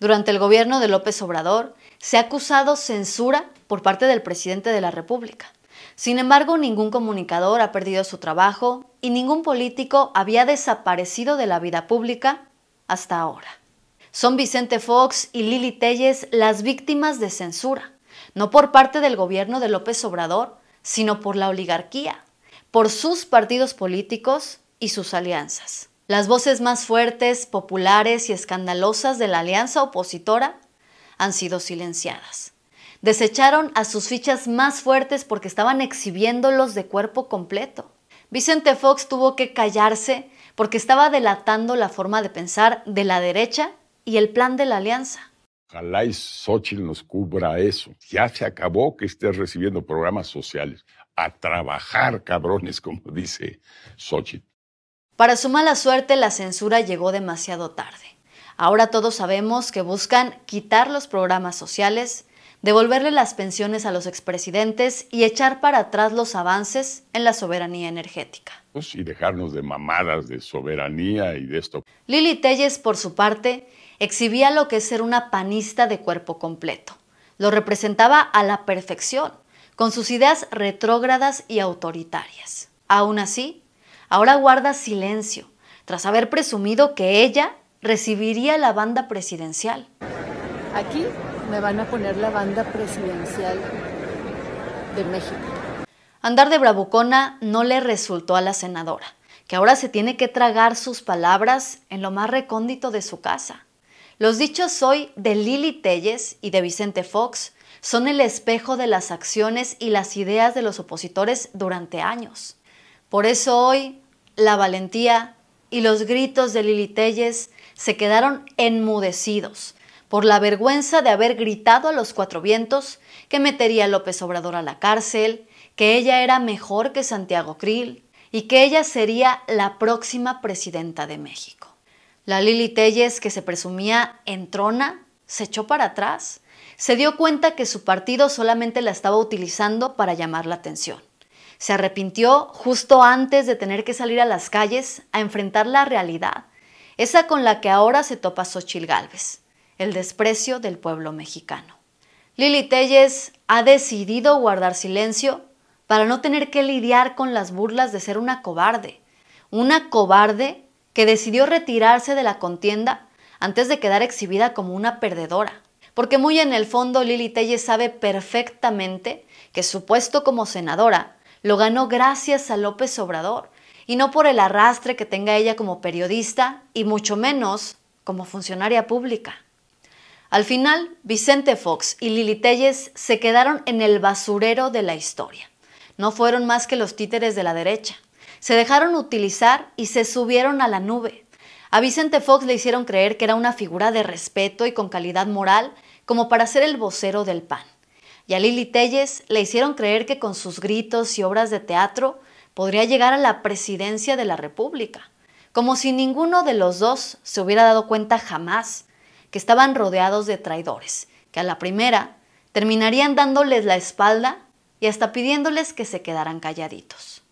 Durante el gobierno de López Obrador se ha acusado censura por parte del presidente de la República. Sin embargo, ningún comunicador ha perdido su trabajo y ningún político había desaparecido de la vida pública hasta ahora. Son Vicente Fox y Lili Telles las víctimas de censura, no por parte del gobierno de López Obrador, sino por la oligarquía, por sus partidos políticos y sus alianzas. Las voces más fuertes, populares y escandalosas de la alianza opositora han sido silenciadas. Desecharon a sus fichas más fuertes porque estaban exhibiéndolos de cuerpo completo. Vicente Fox tuvo que callarse porque estaba delatando la forma de pensar de la derecha y el plan de la alianza. Ojalá y Xochitl nos cubra eso. Ya se acabó que estés recibiendo programas sociales. A trabajar, cabrones, como dice Xochitl. Para su mala suerte, la censura llegó demasiado tarde. Ahora todos sabemos que buscan quitar los programas sociales, devolverle las pensiones a los expresidentes y echar para atrás los avances en la soberanía energética. Pues, y dejarnos de mamadas de soberanía y de esto. Lili Telles, por su parte, exhibía lo que es ser una panista de cuerpo completo. Lo representaba a la perfección, con sus ideas retrógradas y autoritarias. Aún así, ahora guarda silencio tras haber presumido que ella recibiría la banda presidencial. Aquí me van a poner la banda presidencial de México. Andar de bravucona no le resultó a la senadora, que ahora se tiene que tragar sus palabras en lo más recóndito de su casa. Los dichos hoy de Lili Telles y de Vicente Fox son el espejo de las acciones y las ideas de los opositores durante años. Por eso hoy la valentía y los gritos de Lili Telles se quedaron enmudecidos por la vergüenza de haber gritado a los cuatro vientos que metería a López Obrador a la cárcel, que ella era mejor que Santiago Krill y que ella sería la próxima presidenta de México. La Lili Telles, que se presumía en trona, se echó para atrás, se dio cuenta que su partido solamente la estaba utilizando para llamar la atención. Se arrepintió justo antes de tener que salir a las calles a enfrentar la realidad, esa con la que ahora se topa Xochil Gálvez, el desprecio del pueblo mexicano. Lili Telles ha decidido guardar silencio para no tener que lidiar con las burlas de ser una cobarde, una cobarde que decidió retirarse de la contienda antes de quedar exhibida como una perdedora. Porque muy en el fondo Lili Telles sabe perfectamente que su puesto como senadora lo ganó gracias a López Obrador y no por el arrastre que tenga ella como periodista y mucho menos como funcionaria pública. Al final, Vicente Fox y Lili Telles se quedaron en el basurero de la historia. No fueron más que los títeres de la derecha. Se dejaron utilizar y se subieron a la nube. A Vicente Fox le hicieron creer que era una figura de respeto y con calidad moral como para ser el vocero del PAN y a Lili Telles le hicieron creer que con sus gritos y obras de teatro podría llegar a la presidencia de la República, como si ninguno de los dos se hubiera dado cuenta jamás que estaban rodeados de traidores, que a la primera terminarían dándoles la espalda y hasta pidiéndoles que se quedaran calladitos.